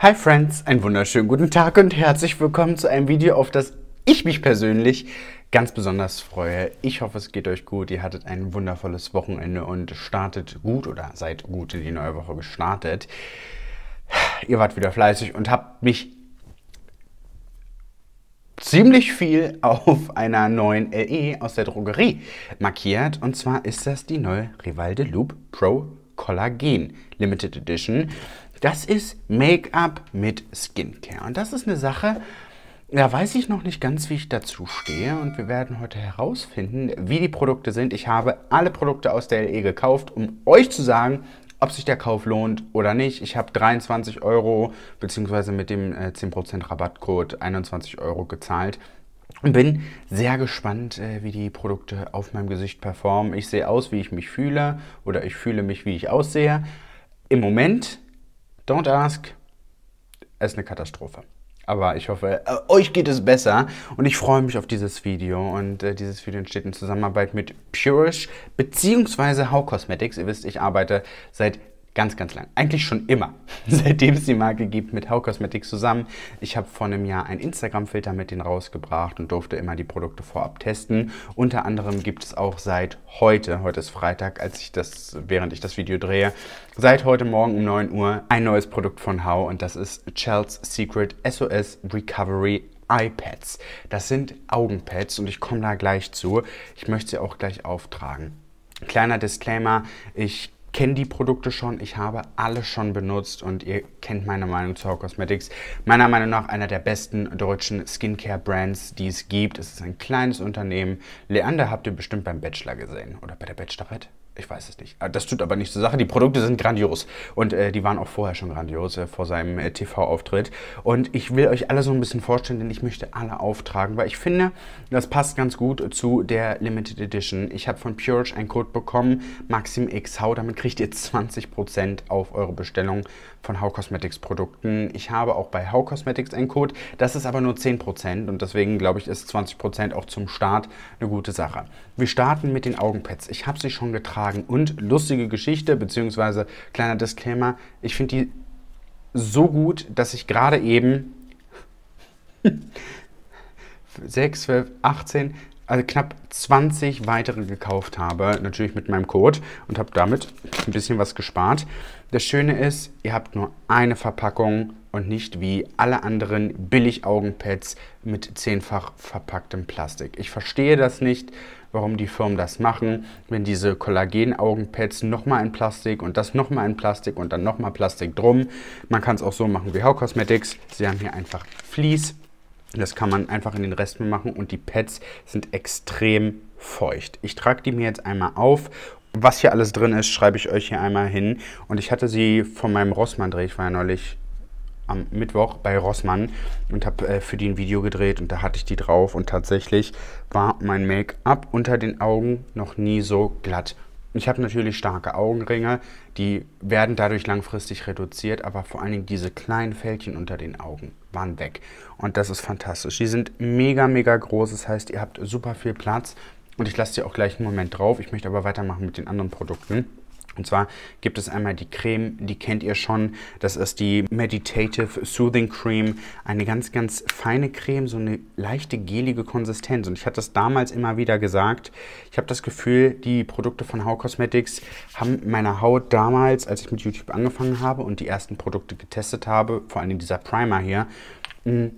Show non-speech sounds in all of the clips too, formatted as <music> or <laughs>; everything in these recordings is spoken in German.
Hi Friends, einen wunderschönen guten Tag und herzlich willkommen zu einem Video, auf das ich mich persönlich ganz besonders freue. Ich hoffe, es geht euch gut, ihr hattet ein wundervolles Wochenende und startet gut oder seid gut in die neue Woche gestartet. Ihr wart wieder fleißig und habt mich ziemlich viel auf einer neuen LE aus der Drogerie markiert. Und zwar ist das die neue Rivalde Loop Pro Collagen Limited Edition. Das ist Make-up mit Skincare. Und das ist eine Sache, da weiß ich noch nicht ganz, wie ich dazu stehe. Und wir werden heute herausfinden, wie die Produkte sind. Ich habe alle Produkte aus der LE gekauft, um euch zu sagen, ob sich der Kauf lohnt oder nicht. Ich habe 23 Euro beziehungsweise mit dem 10% äh, Rabattcode 21 Euro gezahlt. Und bin sehr gespannt, äh, wie die Produkte auf meinem Gesicht performen. Ich sehe aus, wie ich mich fühle oder ich fühle mich, wie ich aussehe. Im Moment Don't Ask Es ist eine Katastrophe. Aber ich hoffe, äh, euch geht es besser und ich freue mich auf dieses Video. Und äh, dieses Video entsteht in Zusammenarbeit mit Purish bzw. How Cosmetics. Ihr wisst, ich arbeite seit Ganz, ganz lang. Eigentlich schon immer. <laughs> Seitdem es die Marke gibt mit How Cosmetics zusammen. Ich habe vor einem Jahr einen Instagram-Filter mit denen rausgebracht und durfte immer die Produkte vorab testen. Unter anderem gibt es auch seit heute, heute ist Freitag, als ich das, während ich das Video drehe, seit heute Morgen um 9 Uhr ein neues Produkt von How und das ist Chels Secret SOS Recovery iPads. Das sind Augenpads und ich komme da gleich zu. Ich möchte sie auch gleich auftragen. Kleiner Disclaimer, ich kenne die Produkte schon, ich habe alle schon benutzt und ihr kennt meine Meinung zu How Cosmetics. Meiner Meinung nach einer der besten deutschen Skincare-Brands, die es gibt. Es ist ein kleines Unternehmen. Leander habt ihr bestimmt beim Bachelor gesehen oder bei der Bachelorette. Ich weiß es nicht. Das tut aber nicht zur Sache. Die Produkte sind grandios. Und äh, die waren auch vorher schon grandios äh, vor seinem äh, TV-Auftritt. Und ich will euch alle so ein bisschen vorstellen, denn ich möchte alle auftragen, weil ich finde, das passt ganz gut zu der Limited Edition. Ich habe von Purge einen Code bekommen, MaximXV. Damit kriegt ihr 20% auf eure Bestellung von How Cosmetics Produkten. Ich habe auch bei How Cosmetics einen Code. Das ist aber nur 10% und deswegen glaube ich, ist 20% auch zum Start eine gute Sache. Wir starten mit den Augenpads. Ich habe sie schon getragen und lustige Geschichte, beziehungsweise kleiner Disclaimer, ich finde die so gut, dass ich gerade eben 6, 12, 18, also knapp 20 weitere gekauft habe, natürlich mit meinem Code und habe damit ein bisschen was gespart. Das Schöne ist, ihr habt nur eine Verpackung und nicht wie alle anderen Billig-Augenpads mit zehnfach verpacktem Plastik. Ich verstehe das nicht, warum die Firmen das machen, wenn diese Kollagen-Augenpads nochmal in Plastik und das nochmal in Plastik und dann nochmal Plastik drum. Man kann es auch so machen wie How Cosmetics. Sie haben hier einfach Vlies das kann man einfach in den Resten machen und die Pads sind extrem feucht. Ich trage die mir jetzt einmal auf. Was hier alles drin ist, schreibe ich euch hier einmal hin. Und ich hatte sie von meinem Rossmann-Dreh. Ich war ja neulich am Mittwoch bei Rossmann und habe äh, für die ein Video gedreht und da hatte ich die drauf und tatsächlich war mein Make-up unter den Augen noch nie so glatt. Ich habe natürlich starke Augenringe, die werden dadurch langfristig reduziert, aber vor allen Dingen diese kleinen Fältchen unter den Augen waren weg. Und das ist fantastisch. Die sind mega, mega groß. Das heißt, ihr habt super viel Platz. Und ich lasse sie auch gleich einen Moment drauf. Ich möchte aber weitermachen mit den anderen Produkten. Und zwar gibt es einmal die Creme, die kennt ihr schon. Das ist die Meditative Soothing Cream. Eine ganz, ganz feine Creme, so eine leichte gelige Konsistenz. Und ich hatte das damals immer wieder gesagt. Ich habe das Gefühl, die Produkte von How Cosmetics haben meiner Haut damals, als ich mit YouTube angefangen habe und die ersten Produkte getestet habe, vor allem dieser Primer hier, mh, mm,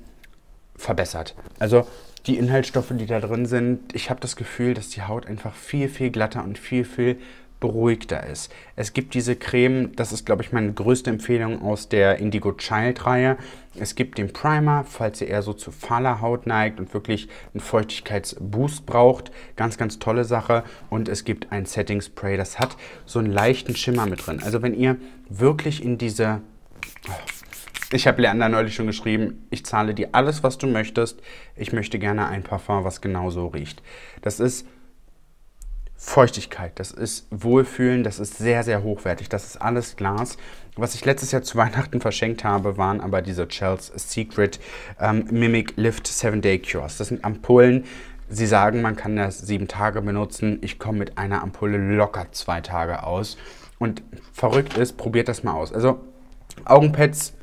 verbessert. Also die Inhaltsstoffe, die da drin sind, ich habe das Gefühl, dass die Haut einfach viel, viel glatter und viel, viel beruhigter ist. Es gibt diese Creme, das ist, glaube ich, meine größte Empfehlung aus der Indigo Child Reihe. Es gibt den Primer, falls ihr eher so zu fahler Haut neigt und wirklich einen Feuchtigkeitsboost braucht. Ganz, ganz tolle Sache. Und es gibt ein Setting Spray, das hat so einen leichten Schimmer mit drin. Also wenn ihr wirklich in diese... Oh, ich habe Leander neulich schon geschrieben, ich zahle dir alles, was du möchtest. Ich möchte gerne ein Parfum, was genauso riecht. Das ist Feuchtigkeit, das ist Wohlfühlen, das ist sehr, sehr hochwertig. Das ist alles Glas. Was ich letztes Jahr zu <laughs> Weihnachten verschenkt habe, waren aber diese Chels Secret ähm, Mimic Lift 7-Day Cures. Das sind Ampullen. Sie sagen, man kann das sieben Tage benutzen. Ich komme mit einer Ampulle locker zwei Tage aus. Und verrückt ist, probiert das mal aus. Also Augenpads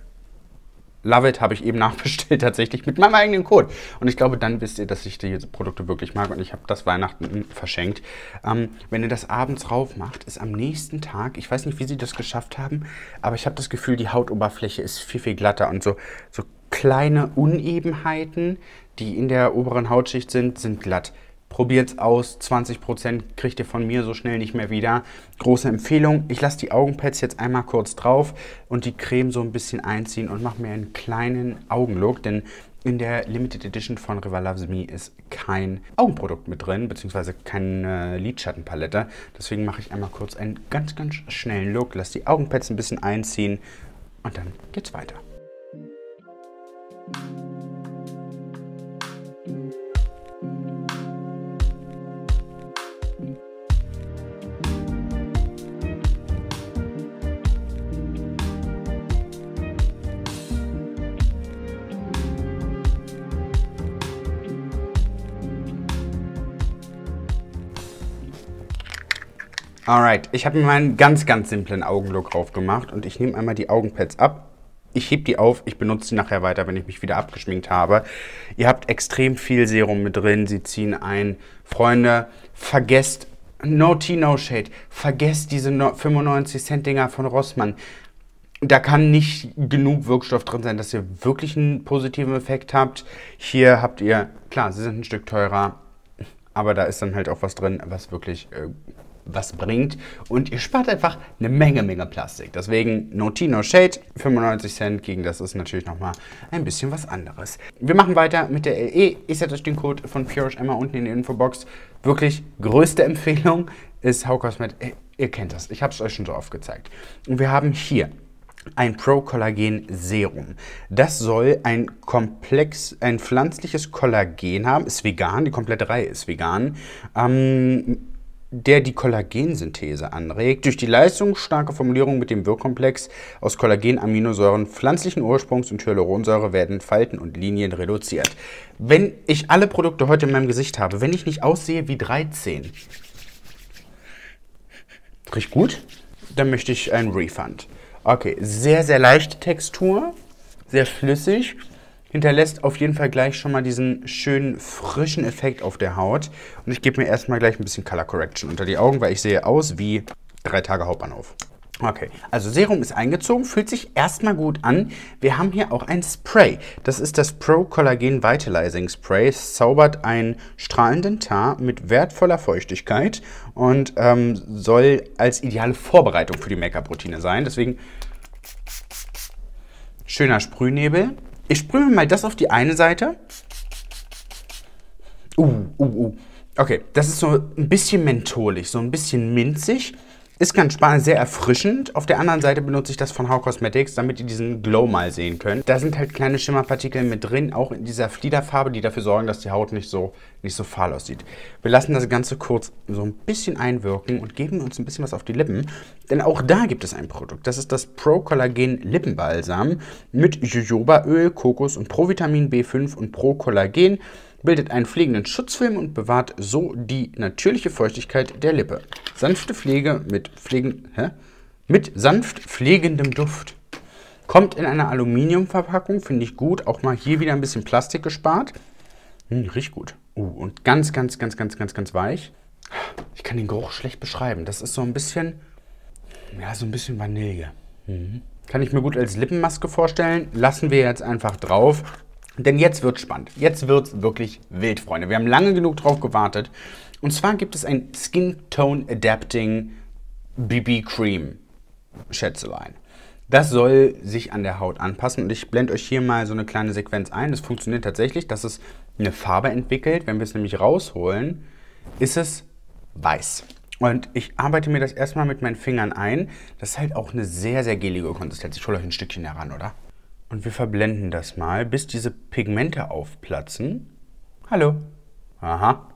Love It habe ich eben <laughs> nachbestellt tatsächlich mit meinem eigenen Code. Und ich glaube, dann wisst ihr, dass ich diese Produkte wirklich mag und ich habe das Weihnachten verschenkt. Ähm, wenn ihr das abends rauf macht, ist am nächsten Tag, ich weiß nicht, wie sie das geschafft haben, aber ich habe das Gefühl, die Hautoberfläche ist viel, viel glatter und so, so kleine Unebenheiten, die in der oberen Hautschicht sind, sind glatt. Probiert's aus, 20% kriegt ihr von mir so schnell nicht mehr wieder. Große Empfehlung. Ich lasse die Augenpads jetzt einmal kurz drauf und die Creme so ein bisschen einziehen und mache mir einen kleinen Augenlook, denn in der Limited Edition von Riva Loves Me ist kein Augenprodukt mit drin, beziehungsweise keine Lidschattenpalette. Deswegen mache ich einmal kurz einen ganz, ganz schnellen Look, lasse die Augenpads ein bisschen einziehen und dann geht's weiter. Musik Alright, ich habe mir meinen ganz, ganz simplen Augenlook aufgemacht und ich nehme einmal die Augenpads ab. Ich hebe die auf, ich benutze die nachher weiter, wenn ich mich wieder abgeschminkt habe. Ihr habt extrem viel Serum mit drin, sie ziehen ein. Freunde, vergesst No Tea, No Shade. Vergesst diese 95 Cent Dinger von Rossmann. Da kann nicht genug Wirkstoff drin sein, dass ihr wirklich einen positiven Effekt habt. Hier habt ihr, klar, sie sind ein Stück teurer, aber da ist dann halt auch was drin, was wirklich... Äh, was bringt und ihr spart einfach eine Menge, Menge Plastik. Deswegen no tea, no shade, 95 Cent gegen das ist natürlich nochmal ein bisschen was anderes. Wir machen weiter mit der LE. Ich setze euch den Code von Purish Emma unten in die Infobox. Wirklich größte Empfehlung ist Haukosmet. Äh, ihr kennt das, ich habe es euch schon so oft gezeigt. Und wir haben hier ein Pro-Kollagen-Serum. Das soll ein komplex, ein pflanzliches Kollagen haben, ist vegan, die komplette Reihe ist vegan. Ähm, der die Kollagensynthese anregt, durch die leistungsstarke Formulierung mit dem Wirkkomplex aus Kollagenaminosäuren pflanzlichen Ursprungs und Hyaluronsäure werden Falten und Linien reduziert. Wenn ich alle Produkte heute in meinem Gesicht habe, wenn ich nicht aussehe wie 13, riecht gut, dann möchte ich einen Refund. Okay, sehr, sehr leichte Textur, sehr flüssig hinterlässt auf jeden Fall gleich schon mal diesen schönen frischen Effekt auf der Haut. Und ich gebe mir erstmal gleich ein bisschen Color Correction unter die Augen, weil ich sehe aus wie drei Tage Hauptbahnhof. Okay, also Serum ist eingezogen, fühlt sich erstmal gut an. Wir haben hier auch ein Spray. Das ist das Pro Collagen Vitalizing Spray. Es zaubert einen strahlenden Tar mit wertvoller Feuchtigkeit und ähm, soll als ideale Vorbereitung für die Make-up-Routine sein. Deswegen schöner Sprühnebel. Ich sprühe mal das auf die eine Seite. Uh, uh, uh. Okay, das ist so ein bisschen mentholig, so ein bisschen minzig. Ist ganz spannend, sehr erfrischend. Auf der anderen Seite benutze ich das von How Cosmetics, damit ihr diesen Glow mal sehen könnt. Da sind halt kleine Schimmerpartikel mit drin, auch in dieser Fliederfarbe, die dafür sorgen, dass die Haut nicht so nicht so fahl aussieht. Wir lassen das Ganze kurz so ein bisschen einwirken und geben uns ein bisschen was auf die Lippen, denn auch da gibt es ein Produkt. Das ist das Pro Collagen Lippenbalsam mit Jojobaöl, Kokos und Provitamin B5 und Pro Collagen bildet einen pflegenden Schutzfilm und bewahrt so die natürliche Feuchtigkeit der Lippe. Sanfte Pflege mit, pflegen, hä? mit sanft pflegendem Duft. Kommt in einer Aluminiumverpackung, finde ich gut. Auch mal hier wieder ein bisschen Plastik gespart. Hm, riecht gut. Uh, und ganz, ganz, ganz, ganz, ganz, ganz weich. Ich kann den Geruch schlecht beschreiben. Das ist so ein bisschen, ja, so ein bisschen Vanille. Mhm. Kann ich mir gut als Lippenmaske vorstellen. Lassen wir jetzt einfach drauf. Denn jetzt wird's spannend. Jetzt wird es wirklich wild, Freunde. Wir haben lange genug drauf gewartet. Und zwar gibt es ein Skin Tone Adapting BB Cream. Schätzelein. Das soll sich an der Haut anpassen. Und ich blende euch hier mal so eine kleine Sequenz ein. Das funktioniert tatsächlich. Das ist eine Farbe entwickelt, wenn wir es nämlich rausholen, ist es weiß. Und ich arbeite mir das erstmal mit meinen Fingern ein. Das ist halt auch eine sehr, sehr gelige Konsistenz. Ich hole euch ein Stückchen heran, oder? Und wir verblenden das mal, bis diese Pigmente aufplatzen. Hallo. Aha.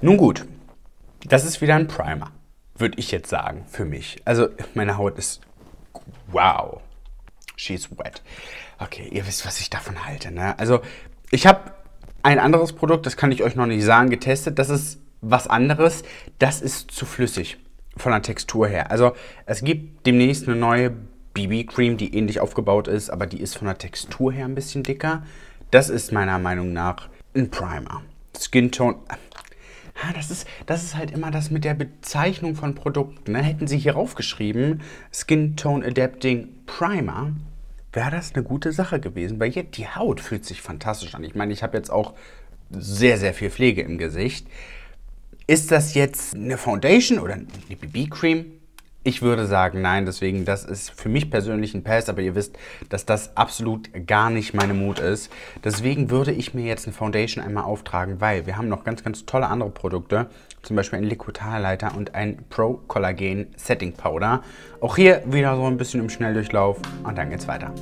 Nun gut, das ist wieder ein Primer, würde ich jetzt sagen, für mich. Also meine Haut ist wow, she's wet. Okay, ihr wisst, was ich davon halte. Ne? Also ich habe ein anderes Produkt, das kann ich euch noch nicht sagen, getestet. Das ist was anderes. Das ist zu flüssig von der Textur her. Also es gibt demnächst eine neue BB-Cream, die ähnlich aufgebaut ist, aber die ist von der Textur her ein bisschen dicker. Das ist meiner Meinung nach ein Primer. Skin Tone ah, das, ist, das ist halt immer das mit der Bezeichnung von Produkten. Ne? Hätten sie hier raufgeschrieben, Skin Tone Adapting Primer, wäre das eine gute Sache gewesen, weil jetzt die Haut fühlt sich fantastisch an. Ich meine, ich habe jetzt auch sehr, sehr viel Pflege im Gesicht. Ist das jetzt eine Foundation oder eine BB-Cream? Ich würde sagen, nein, deswegen, das ist für mich persönlich ein Pass, aber ihr wisst, dass das absolut gar nicht meine Mut ist. Deswegen würde ich mir jetzt eine Foundation einmal auftragen, weil wir haben noch ganz, ganz tolle andere Produkte, zum Beispiel einen Liquid und ein Pro Collagen Setting Powder. Auch hier wieder so ein bisschen im Schnelldurchlauf und dann geht's weiter.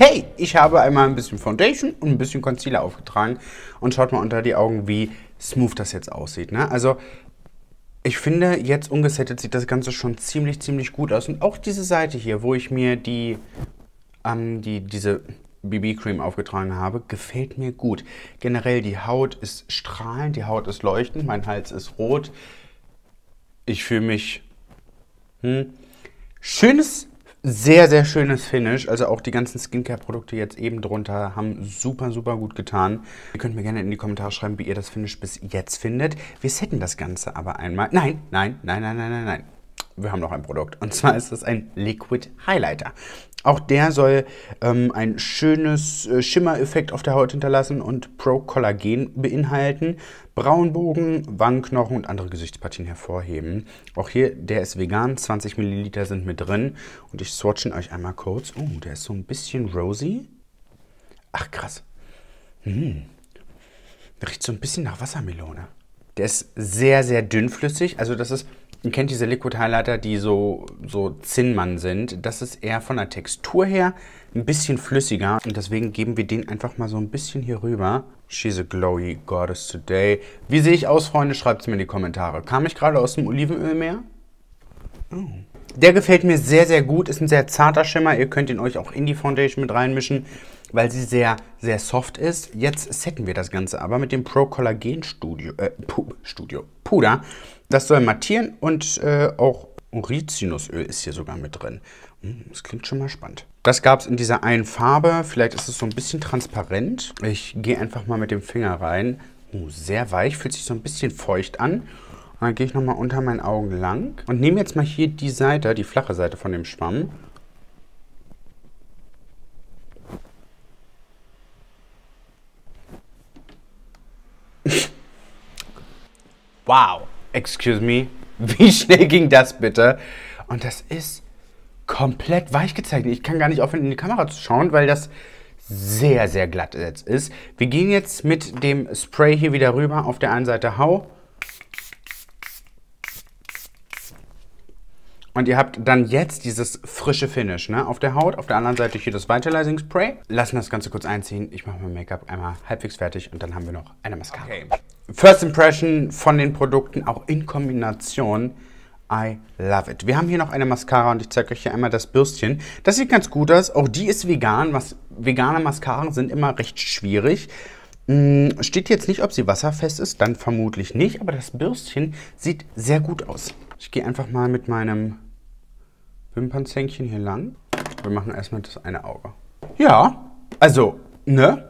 okay, ich habe einmal ein bisschen Foundation und ein bisschen Concealer aufgetragen und schaut mal unter die Augen, wie smooth das jetzt aussieht. Ne? Also ich finde, jetzt ungesettet sieht das Ganze schon ziemlich, ziemlich gut aus. Und auch diese Seite hier, wo ich mir die, ähm, die diese BB-Cream aufgetragen habe, gefällt mir gut. Generell, die Haut ist strahlend, die Haut ist leuchtend, mein Hals ist rot. Ich fühle mich... Hm, schönes sehr, sehr schönes Finish. Also auch die ganzen Skincare-Produkte jetzt eben drunter haben super, super gut getan. Ihr könnt mir gerne in die Kommentare schreiben, wie ihr das Finish bis jetzt findet. Wir setten das Ganze aber einmal. Nein, nein, nein, nein, nein, nein, nein. Wir haben noch ein Produkt. Und zwar ist das ein Liquid Highlighter. Auch der soll ähm, ein schönes äh, Schimmereffekt auf der Haut hinterlassen und Pro-Kollagen beinhalten, Braunbogen, Wangenknochen und andere Gesichtspartien hervorheben. Auch hier, der ist vegan, 20 Milliliter sind mit drin und ich swatche ihn euch einmal kurz. Oh, der ist so ein bisschen rosy. Ach, krass. Hm. Riecht so ein bisschen nach Wassermelone. Der ist sehr, sehr dünnflüssig, also das ist Ihr kennt diese Liquid Highlighter, die so, so Zinnmann sind. Das ist eher von der Textur her ein bisschen flüssiger. Und deswegen geben wir den einfach mal so ein bisschen hier rüber. She's a glowy goddess today. Wie sehe ich aus, Freunde? Schreibt es mir in die Kommentare. Kam ich gerade aus dem Olivenölmeer? Oh. Der gefällt mir sehr, sehr gut. Ist ein sehr zarter Schimmer. Ihr könnt ihn euch auch in die Foundation mit reinmischen, weil sie sehr, sehr soft ist. Jetzt setten wir das Ganze aber mit dem Pro Collagen Studio, äh, Studio Puder. Das soll mattieren und äh, auch Rizinusöl ist hier sogar mit drin. Hm, das klingt schon mal spannend. Das gab es in dieser einen Farbe. Vielleicht ist es so ein bisschen transparent. Ich gehe einfach mal mit dem Finger rein. Oh, sehr weich, fühlt sich so ein bisschen feucht an. Und dann gehe ich nochmal unter meinen Augen lang und nehme jetzt mal hier die Seite, die flache Seite von dem Schwamm. wow excuse me, <laughs> wie schnell ging das bitte? Und das ist komplett weich gezeichnet. Ich kann gar nicht aufhören, in die Kamera zu schauen, weil das sehr, sehr glatt jetzt ist. Wir gehen jetzt mit dem Spray hier wieder rüber. Auf der einen Seite Hau Und ihr habt dann jetzt dieses frische Finish ne, auf der Haut. Auf der anderen Seite hier das Vitalizing Spray. Lassen das Ganze kurz einziehen. Ich mache mein Make-up einmal halbwegs fertig und dann haben wir noch eine Mascara. Okay. First Impression von den Produkten, auch in Kombination. I love it. Wir haben hier noch eine Mascara und ich zeige euch hier einmal das Bürstchen. Das sieht ganz gut aus. Auch die ist vegan. Was, vegane Mascaren sind immer recht schwierig. Hm, steht jetzt nicht, ob sie wasserfest ist, dann vermutlich nicht, aber das Bürstchen sieht sehr gut aus. Ich gehe einfach mal mit meinem Wimpernzänkchen hier lang. Wir machen erstmal das eine Auge. Ja, also, ne?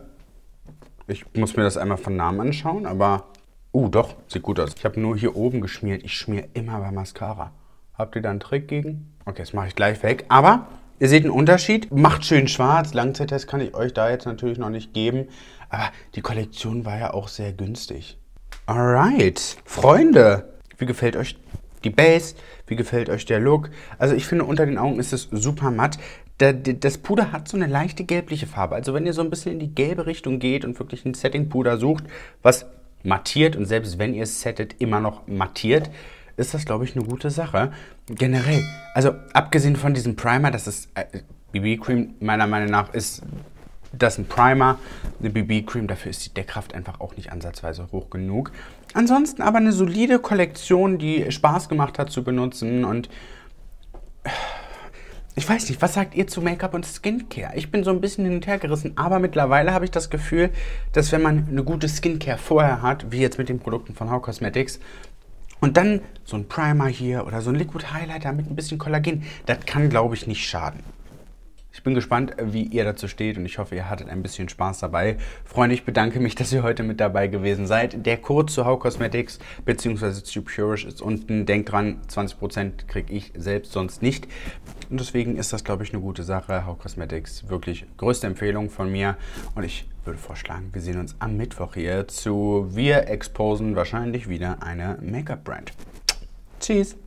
Ich muss mir das einmal von Namen anschauen, aber... Uh, doch, sieht gut aus. Ich habe nur hier oben geschmiert. Ich schmier immer bei Mascara. Habt ihr da einen Trick gegen? Okay, das mache ich gleich weg. Aber Ihr seht einen Unterschied. Macht schön schwarz. Langzeittest kann ich euch da jetzt natürlich noch nicht geben. Aber die Kollektion war ja auch sehr günstig. Alright. Freunde, wie gefällt euch die Base, wie gefällt euch der Look? Also ich finde, unter den Augen ist es super matt. Das Puder hat so eine leichte gelbliche Farbe. Also wenn ihr so ein bisschen in die gelbe Richtung geht und wirklich ein Setting-Puder sucht, was mattiert und selbst wenn ihr es settet, immer noch mattiert, ist das, glaube ich, eine gute Sache. Generell, also abgesehen von diesem Primer, das ist... Äh, äh BB-Cream meiner Meinung nach ist das ist ein Primer, eine BB-Cream, dafür ist die Deckkraft einfach auch nicht ansatzweise hoch genug. Ansonsten aber eine solide Kollektion, die Spaß gemacht hat zu benutzen und ich weiß nicht, was sagt ihr zu Make-up und Skincare? Ich bin so ein bisschen hin und her gerissen, aber mittlerweile habe ich das Gefühl, dass wenn man eine gute Skincare vorher hat, wie jetzt mit den Produkten von How Cosmetics, und dann so ein Primer hier oder so ein Liquid Highlighter mit ein bisschen Kollagen, das kann, glaube ich, nicht schaden. Ich bin gespannt, wie ihr dazu steht und ich hoffe, ihr hattet ein bisschen Spaß dabei. Freunde, ich bedanke mich, dass ihr heute mit dabei gewesen seid. Der Code zu How Cosmetics bzw. zu Purish ist unten. Denkt dran, 20% kriege ich selbst sonst nicht. Und deswegen ist das, glaube ich, eine gute Sache. How Cosmetics, wirklich größte Empfehlung von mir. Und ich würde vorschlagen, wir sehen uns am Mittwoch hier zu Wir Exposen wahrscheinlich wieder eine Make-up-Brand. Tschüss!